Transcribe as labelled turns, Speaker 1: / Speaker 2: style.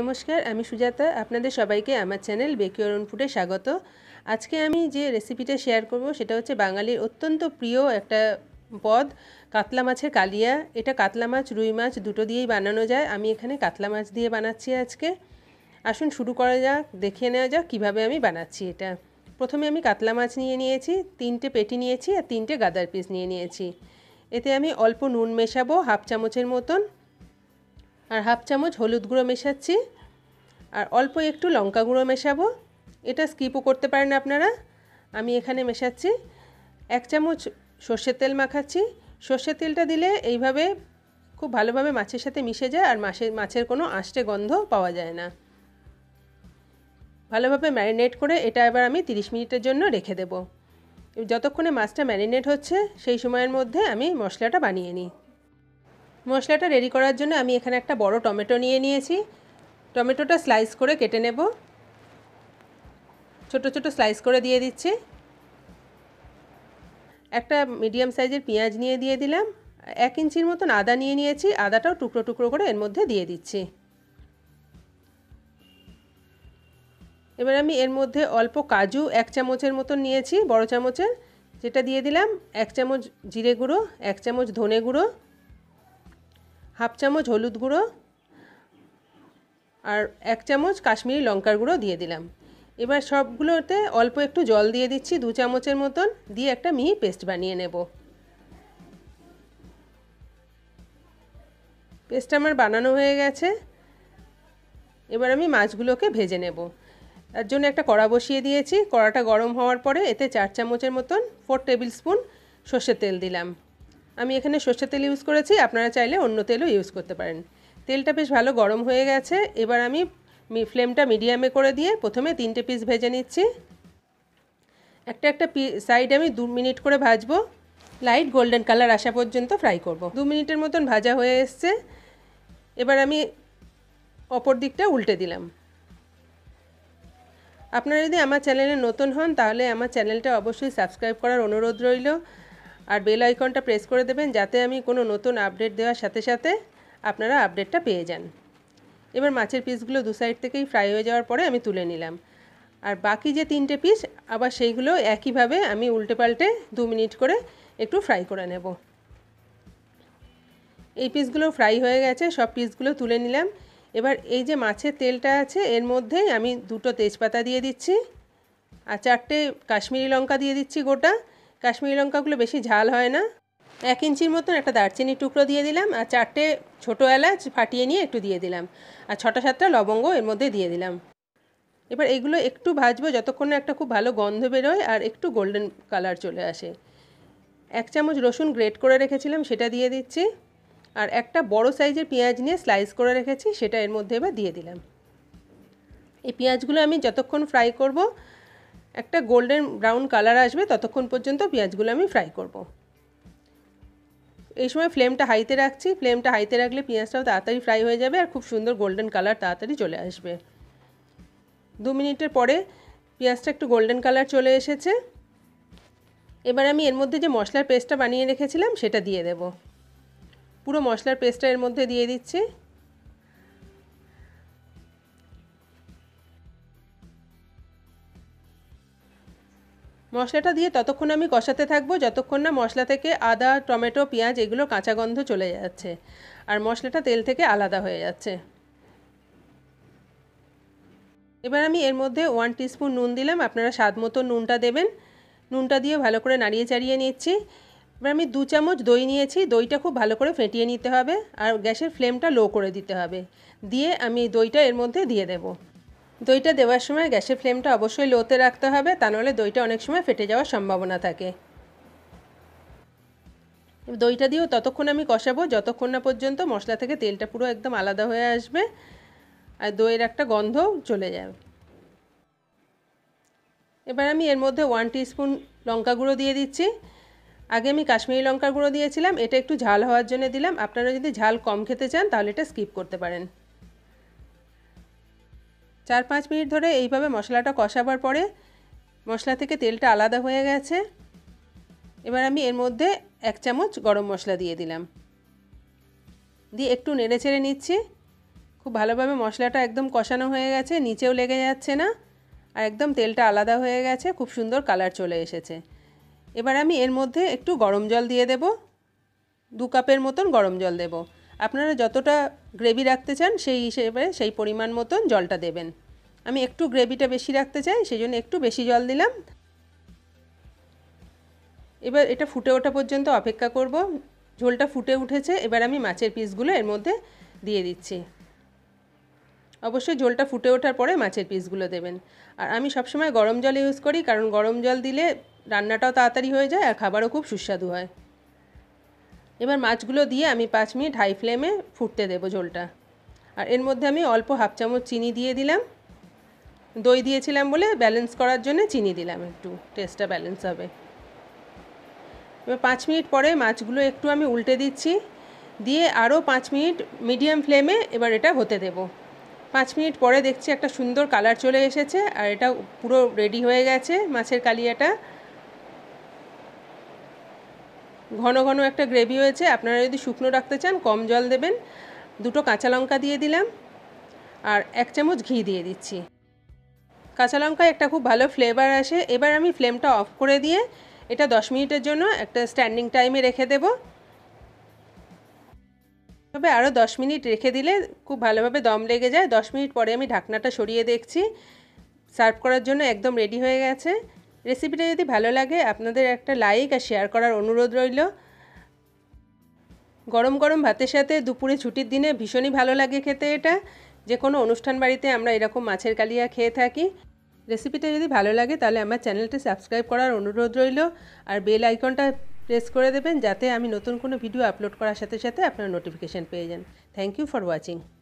Speaker 1: নমস্কার আমি সুজাতা আপনাদের সবাইকে আমার চ্যানেল বেকিওরণ ফুডে স্বাগত আজকে আমি যে রেসিপিটা শেয়ার করব সেটা হচ্ছে বাঙালির অত্যন্ত প্রিয় একটা পদ কাতলা মাছের কালিয়া এটা কাতলা মাছ রুই মাছ দুটো দিয়েই বানানো যায় আমি এখানে কাতলা মাছ দিয়ে বানাচ্ছি আজকে আসুন শুরু করা যাক দেখে নেওয়া যাক কীভাবে আমি বানাচ্ছি এটা প্রথমে আমি কাতলা মাছ নিয়ে নিয়েছি তিনটে পেটি নিয়েছি আর তিনটে গাদার পিস নিয়ে নিয়েছি এতে আমি অল্প নুন মেশাবো হাফ চামচের মতন আর হাফ চামচ হলুদ গুঁড়ো মেশাচ্ছি আর অল্প একটু লঙ্কা গুঁড়ো মেশাবো এটা স্কিপও করতে পারেন আপনারা আমি এখানে মেশাচ্ছি এক চামচ সর্ষের তেল মাখাচ্ছি সর্ষের তেলটা দিলে এইভাবে খুব ভালোভাবে মাছের সাথে মিশে যায় আর মাছের মাছের কোনো আষ্টে গন্ধ পাওয়া যায় না ভালোভাবে ম্যারিনেট করে এটা এবার আমি 30 মিনিটের জন্য রেখে দেব যতক্ষণে মাছটা ম্যারিনেট হচ্ছে সেই সময়ের মধ্যে আমি মশলাটা বানিয়ে নিই মশলাটা রেডি করার জন্য আমি এখানে একটা বড় টমেটো নিয়ে নিয়েছি টমেটোটা স্লাইস করে কেটে নেব ছোট ছোট স্লাইস করে দিয়ে দিচ্ছি একটা মিডিয়াম সাইজের পেঁয়াজ নিয়ে দিয়ে দিলাম এক ইঞ্চির মতন আদা নিয়ে নিয়েছি আদাটাও টুকরো টুকরো করে এর মধ্যে দিয়ে দিচ্ছি এবার আমি এর মধ্যে অল্প কাজু এক চামচের মতন নিয়েছি বড় চামচের যেটা দিয়ে দিলাম এক চামচ জিরে গুঁড়ো এক চামচ ধনে গুঁড়ো হাফ চামচ হলুদ গুঁড়ো আর এক চামচ কাশ্মীরি লঙ্কার গুঁড়ো দিয়ে দিলাম এবার সবগুলোতে অল্প একটু জল দিয়ে দিচ্ছি দু চামচের মতন দিয়ে একটা মিহি পেস্ট বানিয়ে নেব পেস্ট আমার বানানো হয়ে গেছে এবার আমি মাছগুলোকে ভেজে নেব তার জন্য একটা কড়া বসিয়ে দিয়েছি কড়াটা গরম হওয়ার পরে এতে চার চামচের মতন ফোর টেবিল স্পুন সর্ষের তেল দিলাম আমি এখানে সর্ষের তেল ইউজ করেছি আপনারা চাইলে অন্য তেলও ইউজ করতে পারেন তেলটা বেশ ভালো গরম হয়ে গেছে এবার আমি ফ্লেমটা মিডিয়ামে করে দিয়ে প্রথমে তিনটে পিস ভেজে নিচ্ছি একটা একটা সাইড আমি দু মিনিট করে ভাজবো লাইট গোল্ডেন কালার আসা পর্যন্ত ফ্রাই করব। দু মিনিটের মতন ভাজা হয়ে এসছে এবার আমি অপর দিকটা উল্টে দিলাম আপনারা যদি আমার চ্যানেলে নতুন হন তাহলে আমার চ্যানেলটা অবশ্যই সাবস্ক্রাইব করার অনুরোধ রইল আর বেল আইকনটা প্রেস করে দেবেন যাতে আমি কোনো নতুন আপডেট দেওয়ার সাথে সাথে আপনারা আপডেটটা পেয়ে যান এবার মাছের পিসগুলো দু সাইড থেকেই ফ্রাই হয়ে যাওয়ার পরে আমি তুলে নিলাম আর বাকি যে তিনটে পিস আবার সেইগুলো একইভাবে আমি উল্টে পাল্টে দু মিনিট করে একটু ফ্রাই করে নেব এই পিসগুলো ফ্রাই হয়ে গেছে সব পিসগুলো তুলে নিলাম এবার এই যে মাছের তেলটা আছে এর মধ্যেই আমি দুটো তেজপাতা দিয়ে দিচ্ছি আর চারটে কাশ্মীরি লঙ্কা দিয়ে দিচ্ছি গোটা কাশ্মীরি লঙ্কাগুলো বেশি ঝাল হয় না এক ইঞ্চির মতন একটা দারচিনির টুকরো দিয়ে দিলাম আর চারটে ছোটো এলাচ ফাটিয়ে নিয়ে একটু দিয়ে দিলাম আর ছটা সাতটা লবঙ্গ এর মধ্যে দিয়ে দিলাম এবার এগুলো একটু ভাজবো যতক্ষণ একটা খুব ভালো গন্ধ বেরোয় আর একটু গোল্ডেন কালার চলে আসে এক চামচ রসুন গ্রেট করে রেখেছিলাম সেটা দিয়ে দিচ্ছি আর একটা বড় সাইজের পেঁয়াজ নিয়ে স্লাইস করে রেখেছি সেটা এর মধ্যে এবার দিয়ে দিলাম এই পেঁয়াজগুলো আমি যতক্ষণ ফ্রাই করব একটা গোল্ডেন ব্রাউন কালার আসবে ততক্ষণ পর্যন্ত পেঁয়াজগুলো আমি ফ্রাই করব। এই সময় ফ্লেমটা হাইতে রাখছি ফ্লেমটা হাইতে রাখলে পেঁয়াজটাও তাড়াতাড়ি ফ্রাই হয়ে যাবে আর খুব সুন্দর গোল্ডেন কালার তাড়াতাড়ি চলে আসবে দু মিনিটের পরে পেঁয়াজটা একটু গোল্ডেন কালার চলে এসেছে এবার আমি এর মধ্যে যে মশলার পেস্টটা বানিয়ে রেখেছিলাম সেটা দিয়ে দেব পুরো মশলার পেস্টটা এর মধ্যে দিয়ে দিচ্ছি মশলাটা দিয়ে ততক্ষণ আমি কষাতে থাকবো যতক্ষণ না মশলা থেকে আদা টমেটো পেঁয়াজ এগুলো কাঁচা গন্ধ চলে যাচ্ছে আর মশলাটা তেল থেকে আলাদা হয়ে যাচ্ছে এবার আমি এর মধ্যে ওয়ান টিস্পুন নুন দিলাম আপনারা স্বাদ মতো নুনটা দেবেন নুনটা দিয়ে ভালো করে নাড়িয়ে চাড়িয়ে নিচ্ছি এবার আমি দু চামচ দই নিয়েছি দইটা খুব ভালো করে ফেটিয়ে নিতে হবে আর গ্যাসের ফ্লেমটা লো করে দিতে হবে দিয়ে আমি দইটা এর মধ্যে দিয়ে দেবো দইটা দেওয়ার সময় গ্যাসের ফ্লেমটা অবশ্যই লোতে রাখতে হবে তা নাহলে দইটা অনেক সময় ফেটে যাওয়ার সম্ভাবনা থাকে দইটা দিয়েও ততক্ষণ আমি কষাবো যতক্ষণ না পর্যন্ত মশলা থেকে তেলটা পুরো একদম আলাদা হয়ে আসবে আর দইয়ের একটা গন্ধও চলে যাবে এবার আমি এর মধ্যে ওয়ান স্পুন লঙ্কা গুঁড়ো দিয়ে দিচ্ছি আগে আমি কাশ্মীরি লঙ্কার গুঁড়ো দিয়েছিলাম এটা একটু ঝাল হওয়ার জন্য দিলাম আপনারা যদি ঝাল কম খেতে চান তাহলে এটা স্কিপ করতে পারেন চার পাঁচ মিনিট ধরে এইভাবে মশলাটা কষাবার পরে মশলা থেকে তেলটা আলাদা হয়ে গেছে এবার আমি এর মধ্যে এক চামচ গরম মশলা দিয়ে দিলাম দিয়ে একটু নেড়ে ছেড়ে নিচ্ছি খুব ভালোভাবে মশলাটা একদম কষানো হয়ে গেছে নিচেও লেগে যাচ্ছে না আর একদম তেলটা আলাদা হয়ে গেছে খুব সুন্দর কালার চলে এসেছে এবার আমি এর মধ্যে একটু গরম জল দিয়ে দেব দু কাপের মতন গরম জল দেবো আপনারা যতটা গ্রেভি রাখতে চান সেই হিসেবে সেই পরিমাণ মতন জলটা দেবেন আমি একটু গ্রেভিটা বেশি রাখতে চাই সেই জন্য একটু বেশি জল দিলাম এবার এটা ফুটে ওঠা পর্যন্ত অপেক্ষা করব ঝোলটা ফুটে উঠেছে এবার আমি মাছের পিসগুলো এর মধ্যে দিয়ে দিচ্ছি অবশ্যই ঝোলটা ফুটে ওঠার পরে মাছের পিসগুলো দেবেন আর আমি সবসময় গরম জল ইউজ করি কারণ গরম জল দিলে রান্নাটাও তাড়াতাড়ি হয়ে যায় আর খাবারও খুব সুস্বাদু হয় এবার মাছগুলো দিয়ে আমি পাঁচ মিনিট হাই ফ্লেমে ফুটতে দেবো ঝোলটা আর এর মধ্যে আমি অল্প হাফ চামচ চিনি দিয়ে দিলাম দই দিয়েছিলাম বলে ব্যালেন্স করার জন্য চিনি দিলাম একটু টেস্টটা ব্যালেন্স হবে এবার পাঁচ মিনিট পরে মাছগুলো একটু আমি উল্টে দিচ্ছি দিয়ে আরও পাঁচ মিনিট মিডিয়াম ফ্লেমে এবার এটা হতে দেব পাঁচ মিনিট পরে দেখছি একটা সুন্দর কালার চলে এসেছে আর এটা পুরো রেডি হয়ে গেছে মাছের কালিয়াটা ঘন ঘন একটা গ্রেভি হয়েছে আপনারা যদি শুকনো রাখতে চান কম জল দেবেন দুটো কাঁচা লঙ্কা দিয়ে দিলাম আর এক চামচ ঘি দিয়ে দিচ্ছি কাঁচা লঙ্কায় একটা খুব ভালো ফ্লেভার আসে এবার আমি ফ্লেমটা অফ করে দিয়ে এটা দশ মিনিটের জন্য একটা স্ট্যান্ডিং টাইমে রেখে দেব তবে আরও দশ মিনিট রেখে দিলে খুব ভালোভাবে দম লেগে যায় দশ মিনিট পরে আমি ঢাকনাটা সরিয়ে দেখছি সার্ভ করার জন্য একদম রেডি হয়ে গেছে রেসিপিটা যদি ভালো লাগে আপনাদের একটা লাইক আর শেয়ার করার অনুরোধ রইল গরম গরম ভাতের সাথে দুপুরে ছুটির দিনে ভীষণই ভালো লাগে খেতে এটা যে কোনো অনুষ্ঠান বাড়িতে আমরা এরকম মাছের কালিয়া খেয়ে থাকি রেসিপিটা যদি ভালো লাগে তাহলে আমার চ্যানেলটি সাবস্ক্রাইব করার অনুরোধ রইল আর বেল আইকনটা প্রেস করে দেবেন যাতে আমি নতুন কোনো ভিডিও আপলোড করার সাথে সাথে আপনার নোটিফিকেশান পেয়ে যান থ্যাংক ইউ ফর ওয়াচিং